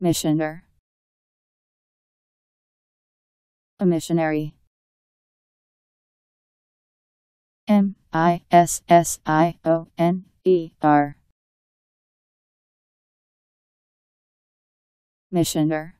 Missioner. A missionary. M I S S I O N E R. Missioner.